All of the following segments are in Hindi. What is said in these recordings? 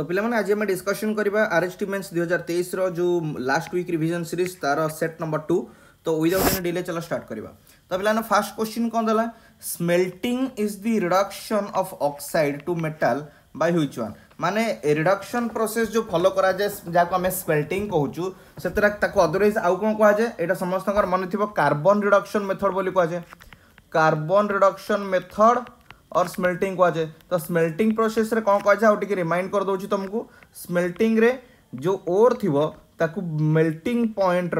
তো ପିଲାମାନେ ଆଜି ଆମେ ଡିସ୍କସନ୍ କରିବା ଆର୍ ଏସ୍ ଟି ମେନ୍ସ ଦୁଇ ହଜାର ତେଇଶର ଯେଉଁ ଲାଷ୍ଟ ୱିକ୍ ରିଭିଜନ୍ ସିରିଜ୍ ତା'ର ସେଟ୍ ନମ୍ବର ଟୁ ତ ୱିଦାଉଟ୍ ଏନି ଡିଲେ ଚାଲ ଷ୍ଟାର୍ଟ କରିବା ତ ପିଲାମାନେ ଫାର୍ଷ୍ଟ କ୍ୱେଶ୍ଚିନ୍ କ'ଣ ଦେଲା smelting is the reduction of oxide to metal by which one ମାନେ ରିଡକ୍ସନ୍ ପ୍ରୋସେସ୍ ଯେଉଁ ଫଲୋ କରାଯାଏ ଯାହାକୁ ଆମେ ସ୍ମେଲ୍ଟିଂ କହୁଛୁ ସେଥିରେ ତାକୁ ଅଦରୱାଇଜ୍ ଆଉ କ'ଣ କୁହାଯାଏ ଏଇଟା ସମସ୍ତଙ୍କର ମନେ ଥିବ କାର୍ବନ୍ ରିଡକ୍ସନ୍ ମେଥଡ଼ ବୋଲି କୁହାଯାଏ କାର୍ବନ୍ ରିଡକ୍ସନ୍ ମେଥଡ଼ और स्मेल्टिंग को जाए तो स्मेल्टिंग प्रोसेस रे कौन कह आउ रिमाइंड कर करदे तुमको स्मेल्टिंग रे जो ओर थी ताकु मेल्टिंग पॉइंट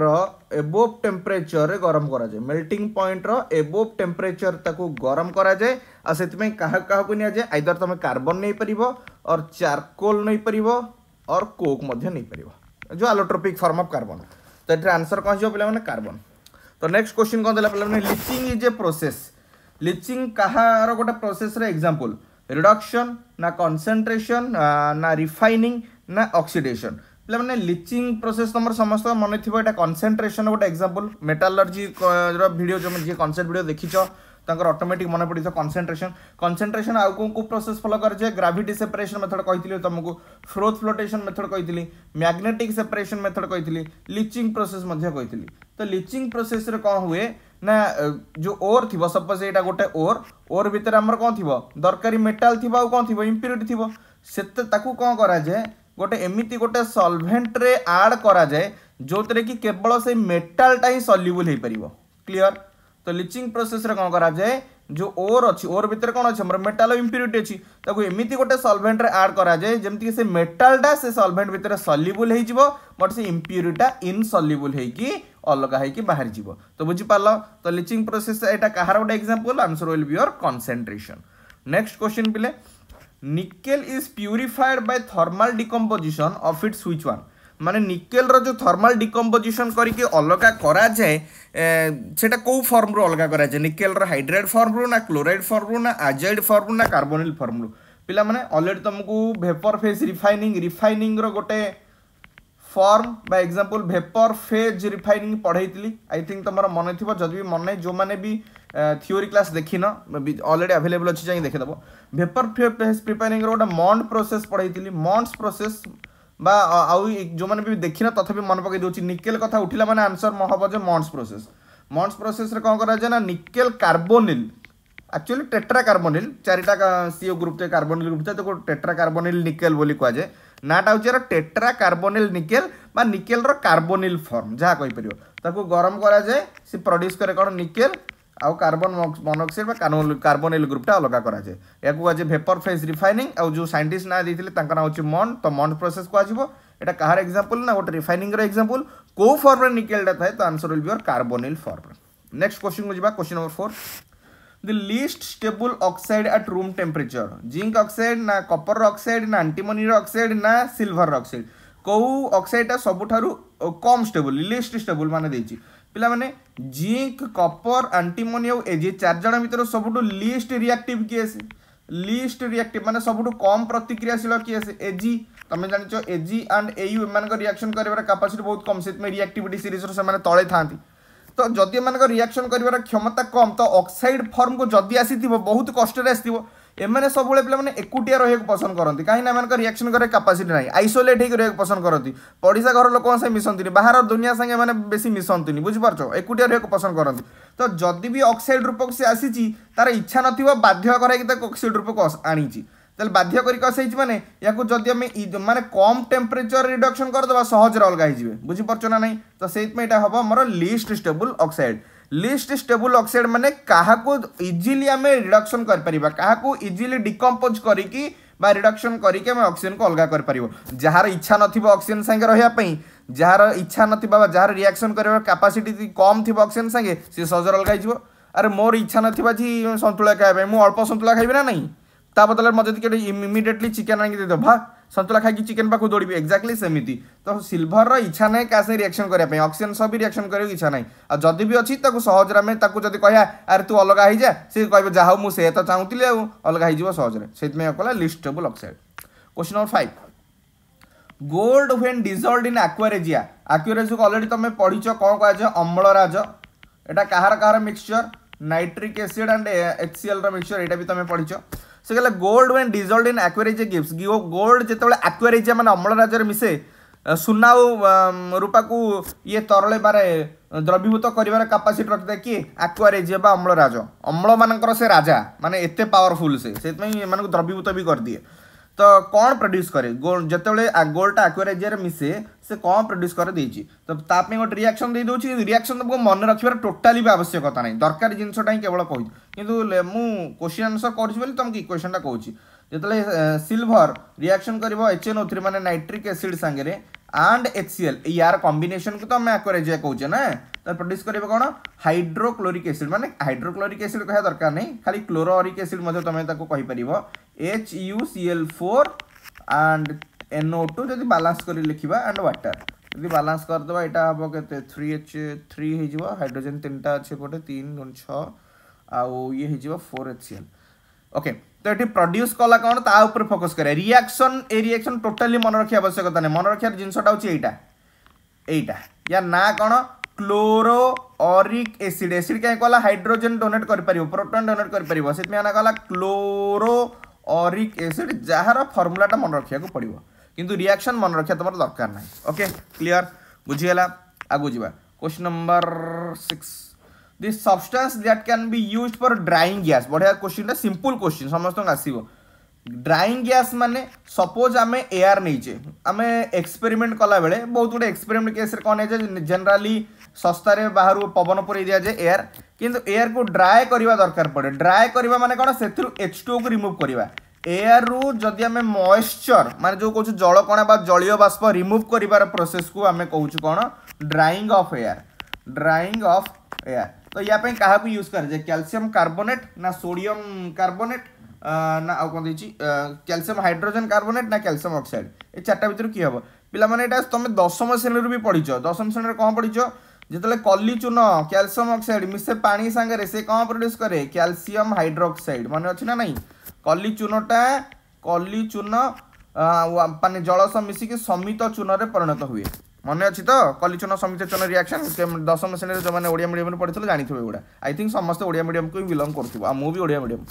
एबोव टेम्परेचर गरम कराए मेल्टिंग पॉइंट एबोव टेम्परेचर ताकु गरम कराए आ से क्या क्या को निजाए आईदर तुम कार्बन नहीं पार और चारकोल नहीं पार और कोक पार जो आलोट्रोपिक फर्म अफ कार्बन तो ये आंसर कौन हो पे कार्बन तो नेक्स्ट क्वेश्चन कौन दे पे leaching is a process leaching କାହାର ଗୋଟେ ପ୍ରୋସେସ୍ର ଏକ୍ଜାମ୍ପଲ୍ ରିଡକ୍ସନ୍ ନା କନସେନ୍ଟ୍ରେସନ୍ ନା ରିଫାଇନିଂ ନା ଅକ୍ସିଡେସନ୍ ପିଲାମାନେ ଲିଚିଂ ପ୍ରୋସେସ୍ ତୁମର ସମସ୍ତଙ୍କ ମନେ ଥିବ ଏଇଟା କନସେନ୍ଟ୍ରେସନ୍ର ଗୋଟେ ଏକ୍ଜାମ୍ପଲ୍ ମେଟାଲର୍ଜିର ଭିଡ଼ିଓ ଯେଉଁ ଯିଏ କନସେପ୍ଟ ଭିଡ଼ିଓ ଦେଖିଛ ତାଙ୍କର ଅଟୋମେଟିକ୍ ମନେ ପଡ଼ିଥିବ କନସେନ୍ଟ୍ରେସନ୍ କନସେନ୍ଟ୍ରେସନ୍ ଆଉ କେଉଁ କେଉଁ ପ୍ରୋସେସ୍ ଫଲୋ କରାଯାଏ ଗ୍ରାଭିଟି ସେପାରେସନ୍ ମେଥଡ଼ କହିଥିଲି ତୁମକୁ ଫ୍ଲୋଥ୍ ଫ୍ଲୋଟେସନ୍ ମେଥଡ଼ କହିଥିଲି ମ୍ୟାଗ୍ନେଟିକ୍ ସେପାରେସନ୍ ମେଥଡ଼ କହିଥିଲି ଲିଚିଂ ପ୍ରୋସେସ୍ ମଧ୍ୟ କହିଥିଲି ତ ଲିଚିଂ ପ୍ରୋସେସ୍ରେ କ'ଣ ହୁଏ ना जो ओर थी सपोज यहाँ गोटे ओर ओर भितर आम कौन थी दरकारी मेटाल थी कौन थी इम्प्यूरीट थी से कौन कराए गोटे एमती गोटे सल्भेन्ट्रे आड कराए जो थे कि केवल से मेटालटा ही सल्युबुल क्लीयर तो लिचिंग प्रोसेस कौन कराए जो ओर अच्छी ओर भितर कौन अच्छे मेटाल इम्प्यूरीट अच्छी एमती गोटे सल्भेन्ट्रे आड कराए जमीक से मेटालटा से सल्भेन्ट भितर सल्युबुल बट से इम्प्यूरीटा इनसल्युबुल होगी অলগা হয়েকি বাহারি যাব তো বুঝিপার তো লিচিং প্রোসেস এটা কাহার গোটে example answer will be your concentration next question পিলে nickel is purified by thermal decomposition of it which one মানে নিকেলর যে থর্মাল ডিকম্পোজিশন করিকি অলগা করা যায় সেটা কেউ ফর্মরু অলগা করা যায় নিকেলর হাইড্রাইড ফর্মরু না ক্লোরাইড ফর্মরু না আজাইড ফর্মরু না কার্বোনিল ফর্মরু ପିଲାମାନେ ଅଲରେଡ଼ି ତୁମକୁ ଭେପର୍ ଫେସ୍ ରିଫାଇନିଂ ରିଫାଇନିଂର ଗୋଟେ फर्म बा एग्जाम्पल भेपर फेज रिफाइनिंग पढ़ई आई थिंक तुम मन थी जदि भी मन नहीं जो मैंने भी थीओरी क्लास देखीन अलरेडी आभेलेबल अच्छी जाए देखीदेव भेपर फेज प्रिपेयरिंग गोटे मंड प्रोसेस पढ़ई मंडस प्रोसेस বা আউ যে বি দেখি না তথাপি মনে পকাই দেছি নিকেল কথা উঠিলা মানে আনসর হব যে মন্ডস প্রোসেস মন্ডস প্রোসেসরে কম করা যায় না nickel carbonyl actually tetra carbonyl চারিটা সিও গ্রুপ থেকে কার্বোনিল গ্রুপ থেকে তাকে টেট্রা কার্বোনিল নিকেল বলে কুয়া যায় ନାଁଟା ହେଉଛି ଏହାର ଟେଟ୍ରା କାର୍ବୋନିଲ୍ ନିକେଲ୍ ବା ନିକେଲ୍ର କାର୍ବୋନିଲ୍ ଫର୍ମ ଯାହା କହିପାରିବ ତାକୁ ଗରମ କରାଯାଏ ସେ ପ୍ରଡ୍ୟୁସ୍ କରେ କ'ଣ ନିକେଲ୍ ଆଉ କାର୍ବନ ମନୋକ୍ସାଇଡ୍ ବା କାର୍ବୋନିଲ୍ ଗ୍ରୁପ୍ଟା ଅଲଗା କରାଯାଏ ଏହାକୁ କୁହାଯାଏ ଭେପର୍ ଫେଜ୍ ରିଫାଇନିଂ ଆଉ ଯେଉଁ ସାଇଣ୍ଟିଷ୍ଟ ନାଁ ଦେଇଥିଲେ ତାଙ୍କ ନାଁ ହେଉଛି ମଣ୍ଡ ତ ମଣ୍ଡ ପ୍ରୋସେସ୍ କୁହାଯିବ ଏଇଟା କାହାର ଏକ୍ଜାମ୍ପଲ୍ ନା ଗୋଟେ রিফাইনিংর এক্সাম্পল କେଉଁ ଫର୍ମରେ নিকেলটা ଥାଏ ତ answer will be or carbonyl form next question যা question number four the least stable oxide at room temperature zinc oxide na copper oxide na antimony oxide na silver oxide কেউ অক্সাইডটা সবুঠার কম স্টেবল লিস্ট স্টেবল মানে দিয়েছি পিলামানে জিঙ্ক কপর আন্টিমনি আউ এজি চারজন ভিতর সবুঠু লিস্ট রিয়াক্টিভ কি আসে লিস্ট রিয়াক্টিভ মানে সবুঠু কম প্রতিক্রিয়াশীল কি আসে এজি তুমি জাঁচ এজি আন্ড এ ইউ এমান রিয়াকশন করবার ক্যাপাসিটি বহুত কম সেই রিয়াক্টিভিটি সিরিজর সে তলে থাকে তো যদি এমানক রিয়াকশন করবার ক্ষমতা কম তো অক্সাইড ফর্মকু যদি আসিথিব বহুত কষ্টরে আসিথিব এমানে সবুলে পিলামানে একুটিয়া রহিবাকু পছন্দ করନ୍ତି কাহিঁକି না এমানক রিয়াকশন করিବାର ক্যাপাসিটি নাই আইসোলেট হইকি রহিবাকু পছন্দ করନ୍ତି পড়িশা ঘর লোকଙ୍କ ସାଙ୍ଗେ ମିଶନ୍ତିନି ବାହାର ଦୁନିଆ ସାଙ୍ଗେ ଏମାନେ ବେଶୀ ମିଶନ୍ତିନି ବୁଝିପାରୁଛ ଏକୁଟିଆ ରହିବାକୁ ପସନ୍ଦ କରନ୍ତି ତ ଯଦି ବି ଅକ୍ସାଇଡ୍ ରୂପକୁ ସେ ଆସିଛି ତାର ଇଚ୍ଛା ନଥିବ ବାଧ୍ୟ କରାଇକି ତାକୁ ଅକ୍ସାଇଡ୍ ରୂପକୁ ଆଣିଛି তাহলে বাধ্য করি কষাইছি মানে ইয়াকু যদি আমি মানে কম টেম্পরেচর রিডকশন করদেবা সহজরে অলগা হয়ে বুঝিপারছ না নাই তো সেইপাই এটা হব আমার least stable oxide least stable oxide মানে কাহাকু ইজিলি আমি রিডকশন করে কাহাকু ইজিলি ডিকম্পোজ করিকি বা রিডকশন করিকি আমি অক্সিজেনকে অলগা করে যার ইচ্ছা নথিব অক্সিজেন সাথে রহবা যার ইচ্ছা নথিব বা যার রিয়াকশন করার ক্যাপাসিটি কম থিব অক্সিজেন সাথে সে সহজরে অলগা হয়ে আর মোর ইচ্ছা নথিবা যে সন্তুলা খাওয়া মু অল্প সন্তুলা খাইবি না নাই ତା ବଦଳରେ ମୋତେ ଟିକେ ଇମିଡ଼ିଏଟଲି ଚିକେନ୍ ଆଣିକି ଦେଇଦେବ ଭା ସନ୍ତୁଳା ଖାଇକି ଚିକେନ୍ ପାଖକୁ ଦୌଡ଼ିବି ଏକ୍ଜାକ୍ଟଲି ସେମିତି ତ ସିଲଭରର ଇଚ୍ଛା ନାହିଁ କାହା ସାଙ୍ଗେ ରିଆକ୍ସନ୍ କରିବା ପାଇଁ ଅକ୍ସିଜେନ୍ ସହ ବି ରିଆକ୍ସନ୍ କରିବାକୁ ଇଚ୍ଛା ନାହିଁ ଆଉ ଯଦି ବି ଅଛି ତାକୁ ସହଜରେ ଆମେ ତାକୁ ଯଦି କହିବା ଆରେ ତୁ ଅଲଗା ହେଇଯା ସେ କହିବ ଯାହା ହଉ ମୁଁ ସେ ତ ଚାହୁଁଥିଲି ଆଉ ଅଲଗା ହେଇଯିବ ସହଜରେ ସେଥିପାଇଁ କଲା least stable oxide question number five gold when dissolved in aqua regia aqua regia को अलरेडी तुम पढ़ी कौन कह अम्लराज एटा कहार कहार mixture nitric acid and HCL mixture यहाँ भी तुम पढ़ी ସେ କହିଲା gold when dissolved in aqua regia ଗିଫ୍ଟ ଗୋଲ୍ଡ ଯେତେବେଳେ ଆକ୍ୱାରେଜ୍ ମାନେ ଅମ୍ଳରାଜରେ ମିଶେ ସୁନା ଆଉ ରୂପାକୁ ଇଏ ତରଳେଇବାରେ ଦ୍ରବୀଭୂତ କରିବାର କାପାସିଟି ରଖିଥାଏ କିଏ ଆକ୍ୱାରେଜ୍ ବା ଅମ୍ଳରାଜ ଅମ୍ଳମାନଙ୍କର ସେ ରାଜା ମାନେ ଏତେ ପାୱାରଫୁଲ୍ ସେ ସେଥିପାଇଁ ଏମାନଙ୍କୁ ଦ୍ରବୀଭୂତ ବି କରିଦିଏ ᱛᱚ કોણ ᱯᱨᱚᱰᱩᱥ ᱠᱟᱨᱮ ᱡᱮᱛᱮ ᱵᱮ ᱟᱜᱚᱞ ᱴᱟ ᱟᱠᱣᱟᱨᱮᱡᱤᱭᱟᱨ ᱢᱤᱥᱮ ᱥᱮ કોણ ᱯᱨᱚᱰᱩᱥ ᱠᱟᱨᱟ ᱫᱤᱡᱤ ᱛᱚ ᱛᱟᱯᱮ ᱜᱚᱴ ᱨᱤᱭᱮᱠᱥᱚᱱ ᱫᱮ ᱫᱚ ᱪᱤ ᱨᱤᱭᱮᱠᱥᱚᱱ ᱫᱚ ᱢᱚᱱ ᱨᱟᱠᱷᱤ ᱵᱟ ᱴᱚᱴᱟᱞᱤ ᱵᱟ ᱟବಶ್ಯᱠᱛᱟ ᱱᱟᱭ ᱫᱚᱨᱠᱟᱨᱤ ᱡᱤᱱᱥᱚ ᱴᱟᱭ ᱠᱮᱵᱚᱞ ᱠᱚᱭᱤᱱ ᱠᱤᱱᱛᱩ ᱞᱮᱢᱩ ᱠᱚᱥᱪᱟᱱ ᱟᱱᱥᱟᱨ ᱠᱚᱨᱪᱤ ᱵᱟᱞᱤ ᱛᱚᱢ ᱠᱤ ᱤᱠᱣᱮᱥᱚᱱ ᱴᱟ ᱠᱚᱦᱩ ᱪᱤ ᱡᱮᱛᱮᱞᱮ ᱥᱤᱞᱵᱟᱨ HuCl4 and NO2 যদি ব্যালেন্স করে লিখিবা and water যদি ব্যালেন্স করদেবা এটা হবো কেতে 3H3 হইଯିବ হাইড্রোজেন তিনটা আছে গোটে 3 গুণ 6 আউ ইয়ে হইଯିବ 4HCl ওকে তো এটি প্রডিউস কলা কোণ তা উপরে ফোকস করে রিয়াকশন এই রিয়াকশন টোটালি মনে রাখি আবশ্যকতা নেই মনে রাখার জিনিসটা হচ্ছে এইটা এইটা ইয়ার না কোণ ক্লোরো অরিক এসিড এসিড কাই কলা হাইড্রোজেন ডোনেট করে পারিব প্রোটন ডোনেট করে পারিব সেতমি আনা কলা ক্লোরো অরিক এসিড যার ফর্মুলাটা মনে রাখা পড়ব কিন্তু রিয়াকশন মনে রাখা তোমার দরকার না ওকে ক্লিয়ার বুঝিগাল আগু যা question number six the substance that can be use for drying gas বঢ়িয়া কোশ্চিনটা সিম্পল কোশ্চিন সমস্ত আসব ড্রাইং গ্যাস মানে সপোজ আমি এয়ার নেইছে আমি এক্সপেরিমেন্ট কলা বেড়ে বহুত গুড়ে এক্সপেরিমেন্ট কেসরে কম হয়েছে জেনারেলি ଶସ୍ତାରେ ବାହାରୁ ପବନ ପୁରେଇ ଦିଆଯାଏ ଏୟାର କିନ୍ତୁ ଏୟାରକୁ ଡ୍ରାଏ କରିବା ଦରକାର ପଡ଼େ ଡ୍ରାଏ କରିବା ମାନେ କ'ଣ ସେଥିରୁ ଏଚ୍ ଟୁକୁ ରିମୁଭ୍ କରିବା ଏୟାରରୁ ଯଦି ଆମେ ମଏଶ୍ଚର ମାନେ ଯେଉଁ କହୁଛୁ ଜଳକଣା ବା ଜଳୀୟ ବାଷ୍ପ ରିମୁଭ୍ କରିବାର ପ୍ରୋସେସ୍କୁ ଆମେ କହୁଛୁ କ'ଣ drying of air drying of air ତ ୟା ପାଇଁ କାହାକୁ ୟୁଜ୍ କରାଯାଏ କ୍ୟାଲସିୟମ କାର୍ବୋନେଟ୍ ନା ସୋଡ଼ିୟମ କାର୍ବୋନେଟ୍ ନା ଆଉ କ'ଣ ଦେଇଛି କ୍ୟାଲସିୟମ ହାଇଡ୍ରୋଜେନ୍ କାର୍ବୋନେଟ୍ ନା କ୍ୟାଲସିୟମ ଅକ୍ସାଇଡ୍ ଏ ଚାରିଟା ଭିତରୁ କି ହେବ ପିଲାମାନେ ଏଇଟା ତୁମେ ଦଶମ ଶ୍ରେଣୀରୁ ବି ପଢ଼ିଛ ଦଶମ ଶ୍ରେଣୀରେ କ'ଣ ପଢ଼ିଛ जितने कली चून क्यालसीयम अक्साइड मिसे पा सागर से कौन प्रड्यूस कै क्यालसीयम हाइड्रोक्साइड मन अच्छे ना नहीं कली चूनटा कली चून मान जल सह मिसिक समित चून में परिणत हुए मन अच्छी तो कली चून समित चून रियाक्शन दशम श्रेणी में जो मैंने ओडिया मीडियम पढ़ी जानते हैं आई थिंक समस्त ओडिया मीडियम को बिलंग कर मुझिया मीडियम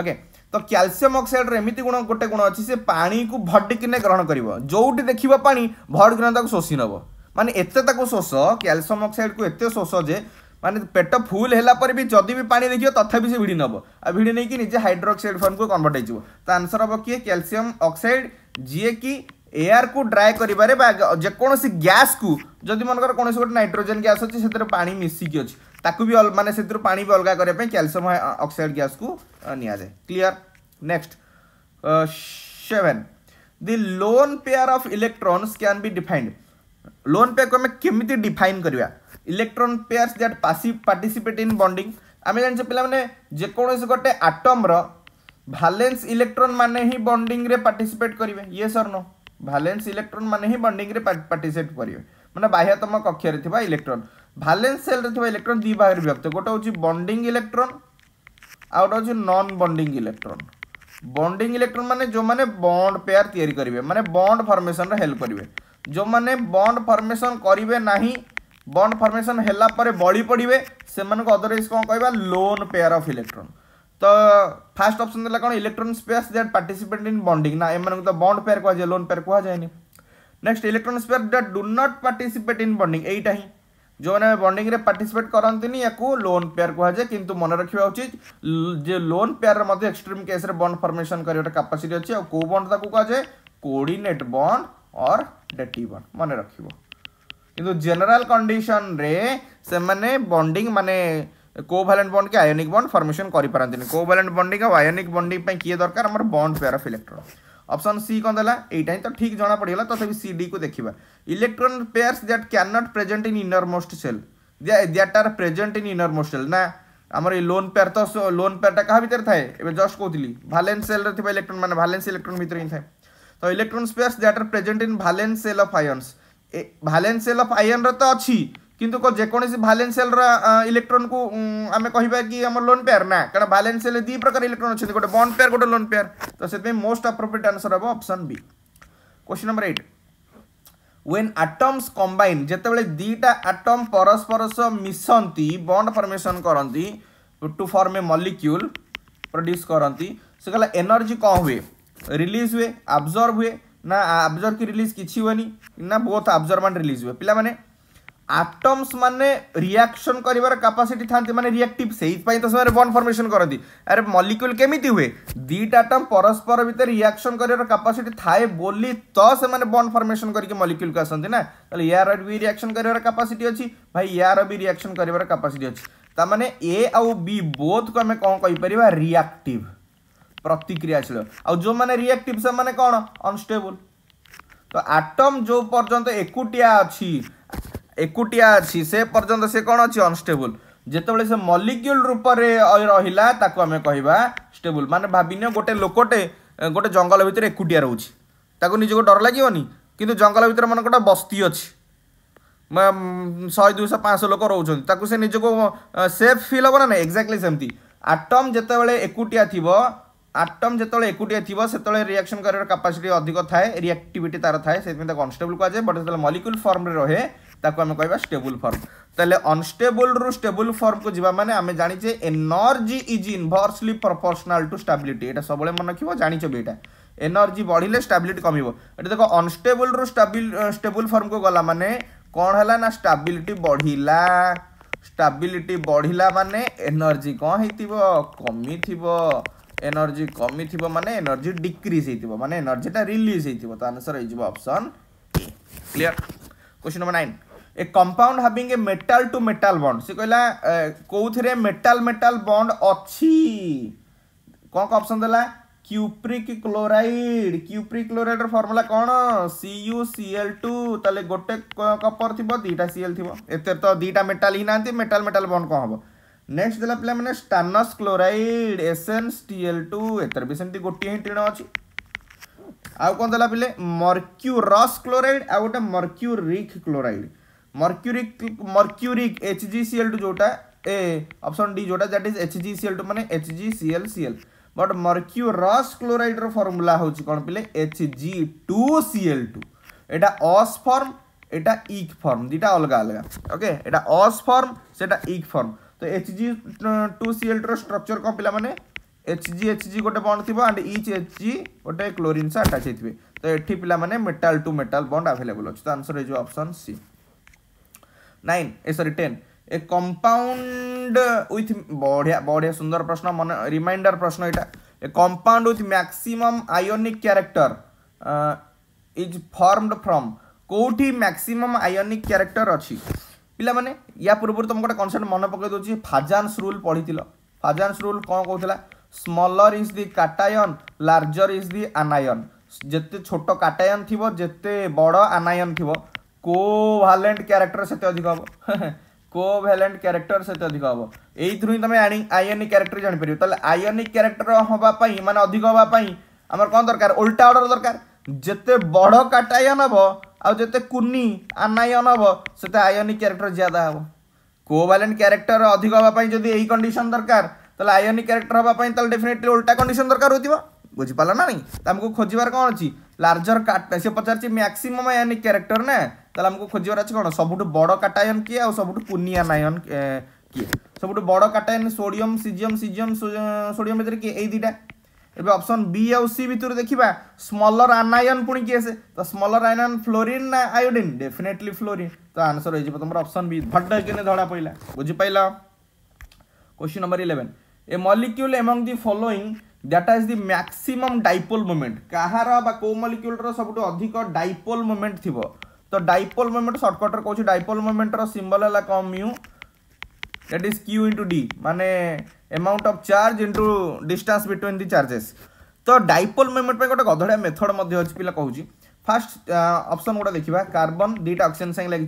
ओके तो क्यालसीयम अक्साइड एमती गुण गोटे गुण अच्छे से पानी को भटिकिने ग्रहण कर जोटी देखिए पा भट शोषी ना मानते एत शोष क्यालसीयम अक्साइड को एत शोष जे मानते पेट फुल है भी जदि भी पा देखिए तथा से भिड़ी नब आ भिड़ नहीं कि निजे हाइड्रोअक्साइड फॉर्म को कनभर्ट हो तो आंसर हम किए क्यालसीयम अक्साइड जीए कि एयर को ड्राए करोसी गैस को जदि मनकर कौन गोटे नाइट्रोजेन ग्यास अच्छे से पा मिसिकी अच्छी मानते से पा भी अलग करने क्यालसीयम अक्साइड गैस को नि जाए clear next seven the lone pair of electrons क्या भी डिफाइंड ଲୋନ୍ ପେୟାରକୁ ଆମେ କେମିତି ଡିଫାଇନ୍ କରିବା ଇଲେକ୍ଟ୍ରନ୍ ପେୟାର୍ସ ଦ୍ୟାଟ୍ ପାସି ପାର୍ଟିସିପେଟ୍ ଇନ୍ ବଣ୍ଡିଂ ଆମେ ଜାଣିଛେ ପିଲାମାନେ ଯେକୌଣସି ଗୋଟେ ଆଟମ୍ର ଭାଲେନ୍ସ ଇଲେକ୍ଟ୍ରନ୍ ମାନେ ହିଁ ବଣ୍ଡିଂରେ ପାର୍ଟିସିପେଟ୍ କରିବେ ଇଏ ସର୍ ନୋ ଭାଲେନ୍ସ ଇଲେକ୍ଟ୍ରନ୍ ମାନେ ହିଁ ବଣ୍ଡିଂରେ ପାର୍ଟିସିପେଟ୍ କରିବେ ମାନେ ବାହ୍ୟତମ କକ୍ଷରେ ଥିବା ଇଲେକ୍ଟ୍ରନ୍ ଭାଲେନ୍ସ ସେଲ୍ରେ ଥିବା ଇଲେକ୍ଟ୍ରନ୍ ଦୁଇ ଭାଗରେ ବିଭକ୍ତ ଗୋଟେ ହେଉଛି ବଣ୍ଡିଂ ଇଲେକ୍ଟ୍ରନ୍ ଆଉ ଗୋଟେ ହେଉଛି non bonding electron bonding electron ମାନେ ଯେଉଁମାନେ ବଣ୍ଡ ପେୟାର ତିଆରି କରିବେ ମାନେ ବଣ୍ଡ ଫର୍ମେସନ୍ର ହେଲ୍ପ କରିବେ जो मैंने बंड फर्मेसन करेंगे ना बंड फर्मेसन है बढ़ी पड़े से अदरवैज कौन कह लोन पेयर अफ इलेक्ट्रोन तो फास्ट अप्सन देखा कौन इलेक्ट्रोन स्पेस दैट पार्टिसिपेट इन बंडिंग ना एम तो बंड पेयर कहुए लोन पेयर जाए नेक्स्ट इलेक्ट्रोन स्पेयर that do not participate in bonding यहीटा ही जो मैंने बंडिंग में पार्टिसिपेट करती या लोन पेयर कहुए कि मन रखा उचित जो lone pair extreme case bond formation capacity अच्छी अच्छे कौ बंड कहु कोर्डिनेट बंड और डेटी वन मन रखु जेनराल कंडीशन से मैंने बंडिंग मानने कोभालांट बंड के आयोनिक बंड फर्मेसन करें कोभालांट बंडिंग आयोनिक बंड किए दरकार आम bond pair of electron option C कौन देला ये तो ठीक जना पड़ेगा तथा सी डी को देखा electron pairs that can not present in inner most shell that are present in inner most shell ना आम लोन पेयर तो लोन पेयर क्या भितर थाए जस्ट कहती भालेन्स सेल्रे इलेक्ट्रोन मैंने भालेन्स इलेक्ट्रोन भितर ही था तो इलेक्ट्रोन स्पेस that are present in valence shell of ion valence shell of ion रही तो अच्छी जेकोसी भालेन्स सेल रा को आम कह कि लोन पेयर ना कहीं भालेन्स सेल दी प्रकार इलेक्ट्रोन अच्छे गोटे बंड पेयर गोटे लोन पेयर तो से मोस्ट अप्रोप्रिएट आंसर हम option B question number eight when atoms combine जितेबाला दीटा आटम परस्पर सह मिशंती बंड फर्मेसन करती to form a molecule produce करती से कहला एनर्जी कौन हुए रिलीज हुए अब्जर्व हुए ना अब्जर्व की रिलीज किसी हुए ना बहुत अब्जर्व मैंने रिलीज हुए पिला मैंने आटम्स मैंने रिएक्शन करार कैपासीटी था मैंने रिएक्टिव से समय बन फर्मेसन करती अरे मलिकुल केमी हुए दुटा आटम परस्पर भितर रिएक्शन करार कैपासीटी थाए बोली तो से बन फर्मेसन करके मलिकुल को आसती ना तो यार भी रिएक्शन करार कैपासीटी अच्छी भाई यार भी रिएक्शन करार कैपासीटी अच्छी तो मैंने ए आउ बी बोथ को आम कौन कहींपर रिएक्टिव ପ୍ରତିକ୍ରିୟାଶୀଳ ଆଉ ଯେଉଁମାନେ ରିଆକ୍ଟିଭ୍ ସେମାନେ କ'ଣ ଅନଷ୍ଟେବୁଲ୍ ତ ଆଟମ୍ ଯେଉଁ ପର୍ଯ୍ୟନ୍ତ ଏକୁଟିଆ ଅଛି ଏକୁଟିଆ ଅଛି ସେ ପର୍ଯ୍ୟନ୍ତ ସେ କ'ଣ ଅଛି ଅନଷ୍ଟେବୁଲ୍ ଯେତେବେଳେ ସେ ମଲିକ୍ୟୁଲ୍ ରୂପରେ ରହିଲା ତାକୁ ଆମେ କହିବା ଷ୍ଟେବୁଲ୍ ମାନେ ଭାବିନିଅ ଗୋଟେ ଲୋକଟେ ଗୋଟେ ଜଙ୍ଗଲ ଭିତରେ ଏକୁଟିଆ ରହୁଛି ତାକୁ ନିଜକୁ ଡର ଲାଗିବନି କିନ୍ତୁ ଜଙ୍ଗଲ ଭିତରେ ମାନେ ଗୋଟେ ବସ୍ତି ଅଛି ଶହେ ଦୁଇଶହ ପାଞ୍ଚଶହ ଲୋକ ରହୁଛନ୍ତି ତାକୁ ସେ ନିଜକୁ ସେଫ୍ ଫିଲ୍ ହେବ ନା ନାହିଁ ଏକ୍ଜାକ୍ଟଲି ସେମିତି ଆଟମ୍ ଯେତେବେଳେ ଏକୁଟିଆ ଥିବ ଆଟମ୍ ଯେତେବେଳେ ଏକୁଟିଆ ଥିବ ସେତେବେଳେ ରିଆକ୍ସନ୍ କରିବାର କାପାସିଟି ଅଧିକ ଥାଏ ରିଆକ୍ଟିଭିଟି ତା'ର ଥାଏ ସେଥିପାଇଁ ତାକୁ ଅନଷ୍ଟେବୁଲ୍ କୁହାଯାଏ ବଟ୍ ଯେତେବେଳେ ମଲିକ୍ୟୁଲ୍ ଫର୍ମରେ ରହେ ତାକୁ ଆମେ କହିବା ଷ୍ଟେବୁଲ୍ ଫର୍ମ ତାହେଲେ ଅନଷ୍ଟେବୁଲ୍ରୁ ଷ୍ଟେବୁଲ୍ ଫର୍ମକୁ ଯିବା ମାନେ ଆମେ ଜାଣିଛେ energy is inversely proportional to stability ଏଇଟା ସବୁବେଳେ ମନେ ରଖିବ ଜାଣିଛ ବି ଏଇଟା ଏନର୍ଜି ବଢ଼ିଲେ ଷ୍ଟାବିଲିଟି କମିବ ଏଠି ଦେଖ ଅନଷ୍ଟେବୁଲ୍ରୁ ଷ୍ଟାବିଲ୍ ଷ୍ଟେବୁଲ୍ ଫର୍ମକୁ ଗଲା ମାନେ କ'ଣ ହେଲା ନା ଷ୍ଟାବିଲିଟି ବଢ଼ିଲା ଷ୍ଟାବିଲିଟି ବଢ଼ିଲା ମାନେ ଏନର୍ଜି କ'ଣ ହେଇଥିବ କମିଥିବ एनर्जी कमी थी माने एनर्जी डिक्रीज हो माने एनर्जीटा रिलीज हो आंसर हो clear question number nine a compound having a metal to metal bond सी कहला कौन मेटाल मेटाल बंड अच्छी कौन कौन ऑप्शन देला cupric chloride cupric chloride formula कौन C U C L two तेल गोटे कपर थी दुईटा सी एल थी एत तो दुईटा मेटाल ही ना मेटाल मेटाल बंड कौन हम ନେକ୍ସଟ ଦେଲା ପିଲାମାନେ stannous chloride S N C L two ଏଥିରେ ବି ସେମିତି ଗୋଟିଏ ହିଁ ଟିଣ ଅଛି ଆଉ କ'ଣ ଦେଲା ପିଲେ ମର୍କ୍ୟୁରସ୍ କ୍ଲୋରାଇଡ୍ ଆଉ ଗୋଟେ mercuric chloride mercuric mercuric H G C L two ଯେଉଁଟା ଏ ଅପସନ୍ ଡି ଯେଉଁଟା that is H G C L two ମାନେ H G C L C L but mercurous କ୍ଲୋରାଇଡ୍ର ଫର୍ମୁଲା ହେଉଛି କ'ଣ ପିଲେ H G two C L two ଏଇଟା ଅସ୍ ଫର୍ମ এটা ইক ফর্ম দুইটা আলগা আলগা ওকে এটা অস ফর্ম সেটা ইক ফর্ম তো H G two C L structure कौन पे एच जी एच जी गोटे बंड थी एंड इच एच जी गोटे क्लोरीन से आटाच होते तो ये पे metal to metal bond available अच्छे तो आंसर हो ऑप्शन सी नाइन ए सरी टेन ए कंपाउंड विथ बढ़िया बढ़िया सुंदर प्रश्न मन रिमाइंडर प्रश्न यहाँ a compound with maximum ionic character is formed from कौटी मैक्सिमम आयोनिक क्यारेक्टर अच्छी ପିଲାମାନେ ୟା ପୂର୍ବରୁ ତୁମକୁ ଗୋଟେ କନସେପ୍ଟ ମନେ ପକାଇ ଦେଉଛି ଫାଜାନ୍ସ ରୁଲ୍ ପଢ଼ିଥିଲ ଫାଜାନ୍ସ ରୁଲ୍ କ'ଣ କହୁଥିଲା smaller is the cation larger is the anion ଯେତେ ଛୋଟ କାଟାୟନ୍ ଥିବ ଯେତେ ବଡ଼ ଆନାୟନ୍ ଥିବ କୋ କୋଭାଲେଣ୍ଟ କ୍ୟାରେକ୍ଟର ସେତେ ଅଧିକ ହେବ କୋ କୋଭାଲେଣ୍ଟ କ୍ୟାରେକ୍ଟର ସେତେ ଅଧିକ ହେବ ଏଇଥିରୁ ହିଁ ତୁମେ ଆଣି ଆୟୋନିକ୍ କ୍ୟାରେକ୍ଟର ଜାଣିପାରିବ ତାହେଲେ ଆୟୋନିକ୍ କ୍ୟାରେକ୍ଟର ହେବା ପାଇଁ ମାନେ ଅଧିକ ହେବା ପାଇଁ ଆମର କ'ଣ ଦରକାର ଓଲଟା ଅର୍ଡ଼ର ଦରକାର ଯେତେ ବଡ଼ କାଟାୟନ୍ ହେବ आउ जिते कुनी आनायन हम से आयोनिक क्यारेक्टर ज्यादा हम कोवालेंट क्यारेक्टर अधिक हाँपाई जब यही कंडीशन दरकार तो आयोनिक क्यारेक्टर हाँपाई डेफिनेटली उल्टा कंडीशन दरकार हो बुझीपाल ना नहीं तुमको खोजार कौन अच्छी लार्जर काट से पचार मैक्सीमम आयोनिक क्यारेक्टर ना तो आमको खोजार अच्छे कौन सबुठ बड़ काटायन किए आ सबुठ कुनी आनायन किए सबुठ बड़ cation sodium caesium caesium sodium भितर किए यही दुटा एवं ऑप्शन बी आउ सी भितर देखा स्मलर आनायन पुणी किए से तो स्मलर आनायन फ्लोरीन ना आयोडीन डेफिनेटली फ्लोरीन तो आंसर हो तुम ऑप्शन बी भट्ट कि धड़ा पड़ा बुझिपाल question number eleven a molecule among the following that is the maximum dipole moment कहार कौ मलिक्यूल सब अधिक डाइपोल मोमेंट थी तो डाइपोल मोमेंट सर्टकट्रे कौन डाइपोल मोमेंटर सिम्बल है कम यू that is Q into D मानने amount of charge into distance between the charges तो डाइपोल मोमेंट गोटे गधड़िया मेथड अच्छी पिला कहूँ फास्ट ऑप्शन गोटा देखा कार्बन दुईटा अक्सीजेन संगे लगी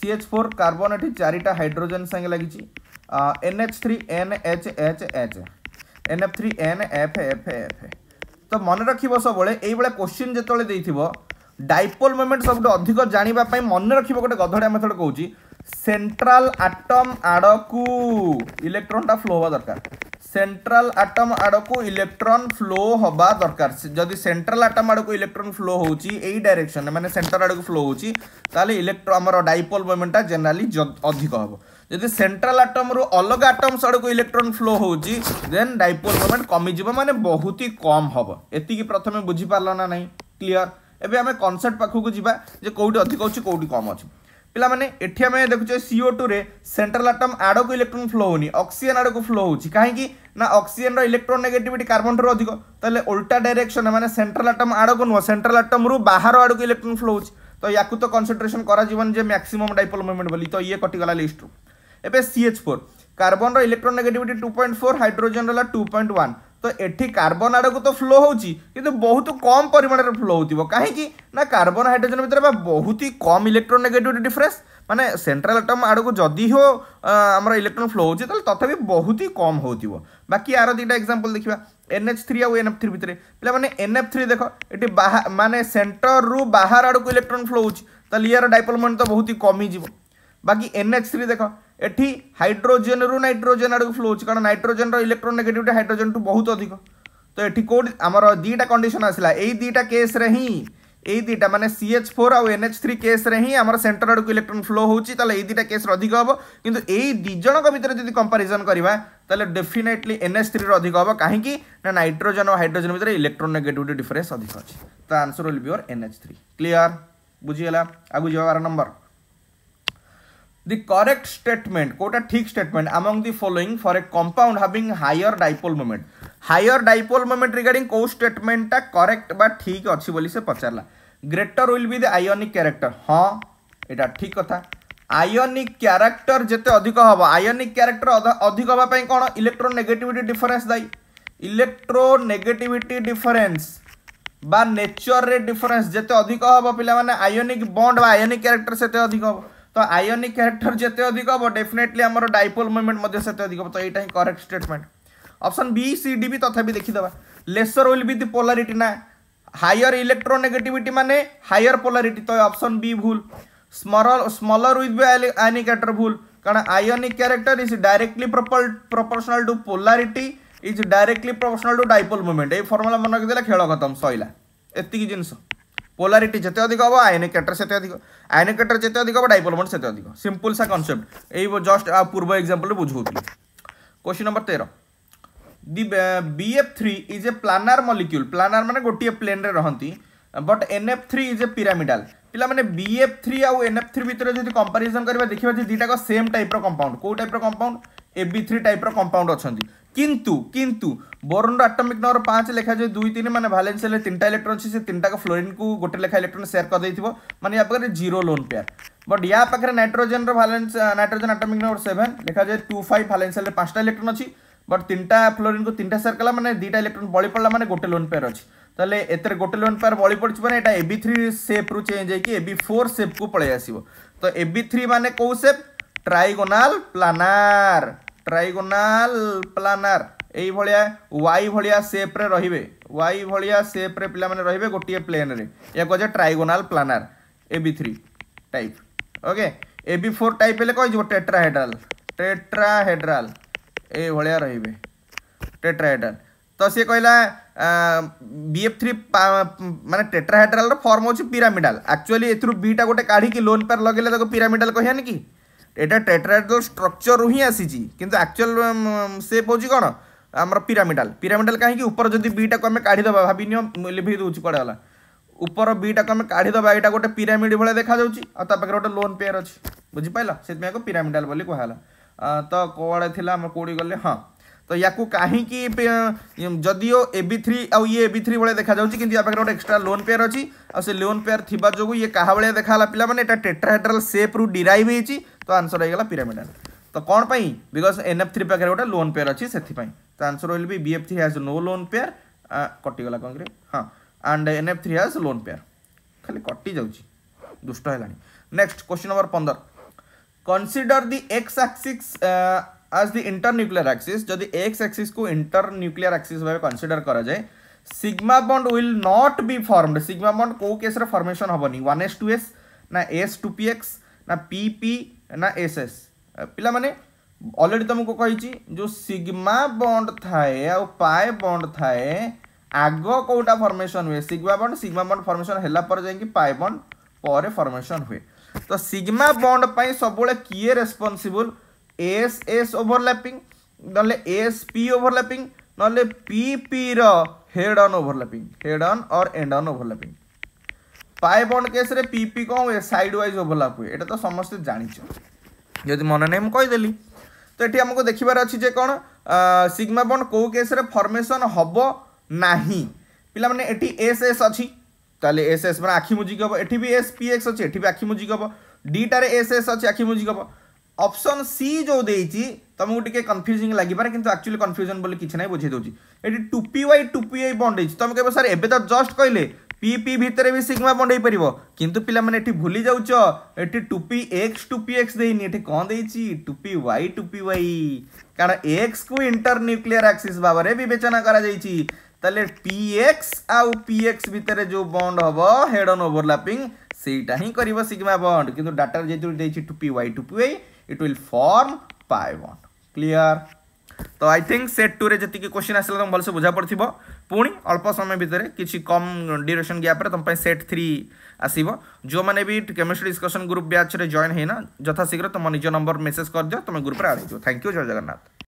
सी एच फोर कार्बन ये चारिटा हाइड्रोजेन संगे लगी N H three N H H H N F three N F F F तो मन रखिए सबुले ये क्वेश्चन जिते डाइपोल मोमेंट सब अधिक जानापी मन रखिए गोटे गधड़िया मेथड कहूँ সেন্ট্রাল আটম আড়কু ইলেকট্রনটা ফ্লো হওয়া দরকার সেন্ট্রাল আটম আড়কু ইলেকট্রন ফ্লো হওয়া দরকার যদি সেন্ট্রাল আটম আড়কু ইলেকট্রন ফ্লো হচ্ছে এই ডাইরেকশন মানে সেন্টার আড়কু ফ্লো হচ্ছে তাহলে ইলেকট্রো আমার ডাইপোল মুভমেন্টটা জেনারেলি অধিক হব যদি সেন্ট্রাল আটমরু অলগা আটমস আড়কু ইলেকট্রন ফ্লো হচ্ছে দেন ডাইপোল মুভমেন্ট কমিযোগ মানে বহুত হি কম হব এতিকি প্রথমে বুঝিপারল না নাই ক্লিয়ার এবে আমি কনসেপ্ট পাখক যা যে কোটি অধিক অছি কোটি কম অছি ପିଲାମାନେ ଏଠି ଆମେ ଦେଖୁଛେ ସିଓ ଟୁରେ ସେଣ୍ଟ୍ରାଲ ଆଟମ୍ ଆଡ଼କୁ ଇଲେକ୍ଟ୍ରୋନ୍ ଫ୍ଲୋ ହେଉନି ଅକ୍ସିଜେନ୍ ଆଡ଼କୁ ଫ୍ଲୋ ହେଉଛି କାହିଁକି ନା ଅକ୍ସିଜେନ୍ର ଇଲେକ୍ଟ୍ରୋନ୍ ନେଗେଟିଭିଟି କାର୍ବନ୍ଠାରୁ ଅଧିକ ତାହେଲେ ଓଲ୍ଟା ଡାଇରେକ୍ସନ୍ ମାନେ ସେଣ୍ଟ୍ରାଲ ଆଟମ୍ ଆଡ଼କୁ ନୁହଁ ସେଣ୍ଟ୍ରାଲ ଆଟମ୍ରୁ ବାହାର ଆଡ଼କୁ ଇଲେକ୍ଟ୍ରୋନ୍ ଫ୍ଲୋ ହେଉଛି ତ ୟାକୁ ତ କନ୍ସନ୍ଟ୍ରେସନ୍ କରାଯିବନି ଯେ ମ୍ୟାକ୍ସିମମ୍ ଡାଇପୋଲ୍ ମୁଭମେଣ୍ଟ ବୋଲି ତ ଇଏ କଟିଗଲା ଲିଷ୍ଟରୁ ଏବେ ସି ଏଚ୍ ଫୋର୍ କାର୍ବନ୍ର electronegativity two point four hydrogen ହେଲା ଟୁ ପଏଣ୍ଟ ୱାନ୍ ତ ଏଠି କାର୍ବନ୍ ଆଡ଼କୁ ତ ଫ୍ଲୋ ହେଉଛି କିନ୍ତୁ ବହୁତ କମ୍ ପରିମାଣରେ ଫ୍ଲୋ ହେଉଥିବ କାହିଁକି ନା କାର୍ବନ ହାଇଡ୍ରୋଜେନ୍ ଭିତରେ ବା ବହୁତ ହି କମ୍ ଇଲେକ୍ଟ୍ରୋନେଗେଟିଭିଟି ଡିଫରେନ୍ସ ମାନେ ସେଣ୍ଟ୍ରାଲ୍ ଆଟମ୍ ଆଡ଼କୁ ଯଦି ହୋ ଆମର ଇଲେକ୍ଟ୍ରୋନ୍ ଫ୍ଲୋ ହେଉଛି ତାହେଲେ ତଥାପି ବହୁତ ହି କମ୍ ହେଉଥିବ ବାକି ଆର ଦୁଇଟା ଏକ୍ଜାମ୍ପଲ୍ ଦେଖିବା ଏନ୍ ଏଚ୍ ଥ୍ରୀ ଆଉ ଏନ୍ ଏଫ୍ ଥ୍ରୀ ଭିତରେ ପିଲାମାନେ ଏନ୍ ଏଫ୍ ଥ୍ରୀ ଦେଖ ଏଠି ବାହା ମାନେ ସେଣ୍ଟରରୁ ବାହାର ଆଡ଼କୁ ଇଲେକ୍ଟ୍ରୋନ୍ ଫ୍ଲୋ ହେଉଛି ତାହେଲେ ଇଆର ଡାଇପଲମେଣ୍ଟ ତ ବହୁତ ହି କମିଯିବ ବାକି ଏନ୍ ଏଚ୍ ଥ୍ରୀ ଦେଖ ଏଠି ହାଇଡ୍ରୋଜେନ୍ରୁ ନାଇଟ୍ରୋଜେନ୍ ଆଡ଼କୁ ଫ୍ଲୋ ହେଉଛି କାରଣ ନାଇଟ୍ରୋଜେନ୍ର ଇଲେକ୍ଟ୍ରୋନେଗେଟିଭିଟି ହାଇଡ୍ରୋଜେନ୍ଠୁ ବହୁତ ଅଧିକ ତ ଏଠି କେଉଁଠି ଆମର ଦୁଇଟା କଣ୍ଡିସନ୍ ଆସିଲା ଏଇ ଦୁଇଟା କେସ୍ରେ ହିଁ ଏଇ ଦୁଇଟା ମାନେ ସି ଏଚ୍ ଫୋର୍ ଆଉ ଏନ୍ ଏଚ୍ ଥ୍ରୀ କେସ୍ରେ ହିଁ ଆମର ସେଣ୍ଟର ଆଡ଼କୁ ଇଲେକ୍ଟ୍ରୋନ୍ ଫ୍ଲୋ ହେଉଛି ତାହେଲେ ଏଇ ଦୁଇଟା କେସ୍ରେ ଅଧିକ ହେବ କିନ୍ତୁ ଏଇ ଦୁଇ ଜଣଙ୍କ ଭିତରେ ଯଦି କମ୍ପାରିଜନ୍ କରିବା ତାହେଲେ ଡେଫିନେଟଲି ଏନ୍ ଏଚ୍ ଥ୍ରୀର ଅଧିକ ହେବ କାହିଁକି ନା ନାଇଟ୍ରୋଜେନ୍ ଆଉ ହାଇଡ୍ରୋଜେନ୍ ଭିତରେ ଇଲେକ୍ଟ୍ରୋନେଗେଟିଭିଟି ଡିଫରେନ୍ସ ଅଧିକ ଅଛି ତ answer will be or N H three clear ବୁଝିଗଲା ଆଗକୁ ଯିବା ବାର ନମ୍ବର the correct statement কোটা ঠিক statement among the following for a compound having higher dipole moment higher dipole moment regarding কোউ statement টা correct বা ঠিক ଅଛି ବୋଲି ସେ ପଚାରିଲା greater will be the ionic character ହଁ এটা ঠিক কথা আয়োনিক ক্যারেক্টর যেতে অধিক হব আয়োনিক ক্যারেক্টর অধিক হওয়া কোণ ইলেকট্রোনেগেটিভিটি ডিফরেন্স দায়ী ইলেকট্রোনেগেটিভিটি ডিফরেন্স বা নেচরের ডিফরেন্স যেতে অধিক হব পিলা মানে আয়োনিক বন্ড বা আয়োনিক ক্যারেক্টর সেতে অধিক হব तो आयोनिक क्यारेक्टर जिते अधिक हम डेफिनेटली आम डाइपोल मुवमेंट से अधिक हम तो यहाँ ही correct statement option B C D भी तथापि देखीदे lesser will be the polarity ना हायर इलेक्ट्रोनेगेटिविटी मान हायर पोलारीट तो अप्सन बी भूल small smaller with ionic character भूल कारण आयोनिक क्यारेक्टर इज डायरेक्टली प्रपल proportional to polarity is directly proportional to dipole movement ये फर्मुला मन रखी खेल खत्म सरला एति जिनस পোলারিটি যেতে অধিক হব আয়নিকেটর সেতে অধিক আয়নিকেটর যেতে অধিক হব ডাইপোল বন্ড সেতে অধিক সিম্পল সা কনসেপ্ট এই জস্ট পূর্ব এক্সাম্পল বুঝাউলি কোশ্চিন নম্বর তের the B F three is a planar molecule planar মানে গোটিয়ে প্লেন্রে রহতি but N F three is a pyramidal পিলামানে বিএফ থ্রি আউ এনএফ থ্রি ভিতরে যদি কম্পারিজন করা দেখা যে দুইটাক সেম টাইপ্র কম্পাউন্ড কেউ টাইপ্র কম্পাউন্ড এবি থ্রি টাইপ্র কম্পাউন্ড অনেক কিন্তু কিন্তু বোরনর আটমিক নম্বর পাঁচ লেখা যায় দুই তিন মানে ভালেন্সিয়ালে তিনটা ইলেকট্রন আছে সে তিনটাক ফ্লোরিনকু গোটে লেখা ইলেকট্রন সেয়ার করেদেইথিব মানে ইয়া পাখে জিরো লোন পেয়ার বট ইয়া পাখে নাইট্রোজেনর valence nitrogen atomic number seven লেখা যায় টু ফাইভ ভালেন্সিয়ালে পাঁচটা ইলেকট্রন আছে বট তিনটা ফ্লোরিনকু তিনটা সেয়ার কলা মানে দুইটা ইলেকট্রন বলি পড়লা মানে গোটে লোন পেয়ার আছে তাহলে এতে গোটে লোন পেয়ার বলি পড়ছে মানে এটা এবি থ্রি সেপ্রু চেঞ্জ হয়েকি এবি ফোর সেপ্কু পলাই আসব তো এবি থ্রি মানে কেউ shape trigonal planar trigonal planar भाया वाई भाया सेप्रे रे वाई भाया सेप्रे पे रे गोटे प्लेन रे या कहे trigonal planar A three type okay A B four type हेल्ले कह ट्रेट्राहेड्राल ट्रेट्राहेड्राल भाया रे ट्रेट्राहेड्राल तो सी कहला बी एफ थ्री मानते टेट्राहेड्राल फर्म हो पिरामिडाल एक्चुअली एथु बीटा गोटे काढ़ी लोन पेर लगे पिरामिडाल कह कि यहाँ ट्रेट्राहेड्राल स्ट्रक्चर हिं आसी कि आकचुआल सेप हो कौन आम पिरामिडाल पिरामिडाल कहीं ऊपर जब बीटा को आम काढ़ीद भाभी लिभ कड़े गला उपर बीटा को आम काढ़ीद यहाँ गोटे पिरामिड भाया देखा जाता गोटे लोन पेयर अच्छे बुझीपाल से पिरामिडाल कहला तो कौड़े थी आम कौड़ गले हाँ तो या कहीं जदि ए थ्री आउ ये ए थ्री भाया देखा जाए कि गोटे एक्सट्रा लोन पेयर अच्छी आ लोन पेयर थी जो ये क्या भाया देखा पाला मैंने टेट्राहेड्राल सेप्रु डिराइव होती तो आनसर होगा पिरामिडाल ତ କ'ଣ ପାଇଁ ବିକଜ୍ ଏନ୍ ଏଫ୍ ଥ୍ରୀ ପାଖରେ ଗୋଟେ ଲୋନ୍ ପେୟାର୍ ଅଛି ସେଥିପାଇଁ ତ answer will be B F three has no lone pair କଟିଗଲା କ'ଣ କରିବେ ହଁ and N F three has lone pair ଖାଲି କଟିଯାଉଛି ଦୁଷ୍ଟ ହେଲାଣି ନେକ୍ସଟ କ୍ୱେଶ୍ଚିନ୍ ନମ୍ବର ପନ୍ଦର consider the X axis as the internuclear axis ଯଦି ଏକ୍ସ ଆକ୍ସିସ୍କୁ ଇଣ୍ଟର ନ୍ୟୁକ୍ଲିୟର ଆକ୍ସିସ୍ ଭାବେ କନସିଡର କରାଯାଏ sigma bond will not be formed sigma bond কেউ কেসরে ফর্মেসন হবনি ওয়ান এস টু এস না এস টু পি এক্স না পি পি না এস এস पाने अलरेडी तुमको कही जो सिग्मा बंड थाए पाए बंड थाए आग कौटा फर्मेसन हुए sigma bond sigma bond formation है पाए बंड पर फर्मेसन हुए तो सिग्मा बंड सब किए रेस्पनसबुल एस एस ओभरलैपिंग ना एस पी ओभरलैपिंग ना P P head on overlapping head on और एंड अन् ओभरलैपिंग पाए बंड केस पी पी कौ हुए सैड हुए ये तो समस्त जाच ଯଦି ମନେ ନାହିଁ ମୁଁ କହିଦେଲି ତ ଏଠି ଆମକୁ ଦେଖିବାର ଅଛି ଯେ କ'ଣ ସିଗ୍ମା ବଣ୍ଡ କେଉଁ କେସ୍ରେ ଫର୍ମେସନ୍ ହେବ ନାହିଁ ପିଲାମାନେ ଏଠି ଏସ୍ ଏସ୍ ଅଛି ତାହେଲେ ଏସ୍ ଏସ୍ ମାନେ ଆଖି ମୁଜିକ ହେବ ଏଠି ବି ଏସ୍ ପି ଏକ୍ସ ଅଛି ଏଠି ବି ଆଖି ମୁଜିକ ହେବ ଡିଟାରେ ଏସ୍ ଏସ୍ ଅଛି ଆଖି ମୁଜିକ ହେବ ଅପସନ୍ ସି ଯେଉଁ ଦେଇଛି ତୁମକୁ ଟିକେ କନଫ୍ୟୁଜିଂ ଲାଗିପାରେ କିନ୍ତୁ ଆକ୍ଚୁଆଲି କନଫ୍ୟୁଜନ୍ ବୋଲି କିଛି ନାହିଁ ବୁଝେଇ ଦେଉଛି ଏଠି two P Y two P Y bond ହେଇଛି ତୁମେ କହିବ ସାର୍ ଏବେ ତ ଜଷ୍ଟ କହିଲେ पीपी भितर भी सिग्मा बंड पार कि पाने भूली जाऊ टूपी एक्स टूपी एक्स देनी कौन दे टूपी वाई टूपी वाई कारण एक्स को इंटर न्यूक्लीयर आक्सी भाव में बेचना कर तले पी एक्स आउ पी एक्स भितर जो बंड हम हेड अन् ओभरलापिंग सेटा सिग्मा बंड कि डाटा जेहतु two P Y two P Y it will form pi bond clear ତ ଆଇ ଥିଙ୍କ୍ ସେଟ୍ ଟୁରେ ଯେତିକି କୋଶ୍ଚିନ୍ ଆସିଲା ତୁମକୁ ଭଲସେ ବୁଝା ପଡ଼ିଥିବ ପୁଣି ଅଳ୍ପ ସମୟ ଭିତରେ କିଛି କମ୍ ଡ୍ୟୁରେସନ୍ ଗ୍ୟାପ୍ରେ ତୁମ ପାଇଁ ସେଟ୍ ଥ୍ରୀ ଆସିବ ଯେଉଁମାନେ ବି କେମିଷ୍ଟ୍ରି ଡିସ୍କସନ୍ ଗ୍ରୁପ୍ ବ୍ୟାଚ୍ରେ ଜଏନ୍ ହେଇନା ଯଥାଶୀଘ୍ର ତୁମ ନିଜ ନମ୍ବର ମେସେଜ୍ କରିଦିଅ ତୁମେ ଗ୍ରୁପ୍ରେ ଆଡ଼୍ ହେଇଯିବ ଥ୍ୟାଙ୍କ ୟୁ ଜୟ ଜଗନ୍ନାଥ